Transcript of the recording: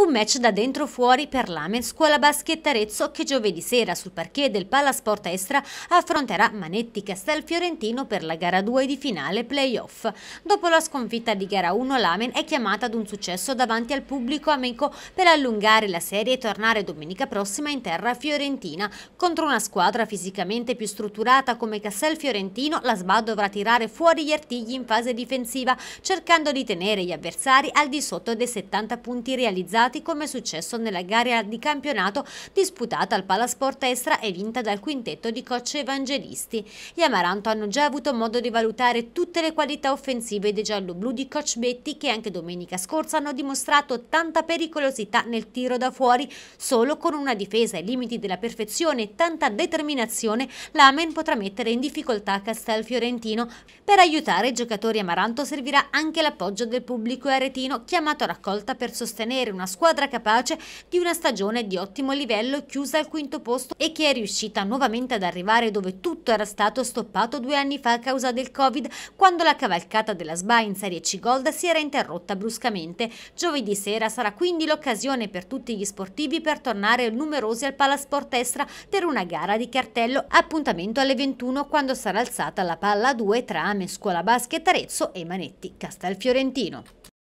Un match da dentro fuori per l'Amen Scuola Basket Arezzo che giovedì sera sul parquet del Palasport Estra affronterà Manetti Castel Fiorentino per la gara 2 di finale playoff. Dopo la sconfitta di gara 1 l'Amen è chiamata ad un successo davanti al pubblico amico per allungare la serie e tornare domenica prossima in terra fiorentina. Contro una squadra fisicamente più strutturata come Castel Fiorentino la SBA dovrà tirare fuori gli artigli in fase difensiva cercando di tenere gli avversari al di sotto dei 70 punti realizzati risultati come è successo nella gara di campionato disputata al Palasport Estra e vinta dal quintetto di coach Evangelisti. Gli Amaranto hanno già avuto modo di valutare tutte le qualità offensive dei gialloblu di coach Betti che anche domenica scorsa hanno dimostrato tanta pericolosità nel tiro da fuori. Solo con una difesa ai limiti della perfezione e tanta determinazione l'Amen potrà mettere in difficoltà Castel Fiorentino. Per aiutare i giocatori Amaranto servirà anche l'appoggio del pubblico aretino chiamato a raccolta per sostenere una squadra squadra capace di una stagione di ottimo livello chiusa al quinto posto e che è riuscita nuovamente ad arrivare dove tutto era stato stoppato due anni fa a causa del Covid, quando la cavalcata della SBA in Serie C Gold si era interrotta bruscamente. Giovedì sera sarà quindi l'occasione per tutti gli sportivi per tornare numerosi al Palasport Estra per una gara di cartello, appuntamento alle 21 quando sarà alzata la palla 2 tra Ame Scuola Basket Arezzo e Manetti Castelfiorentino.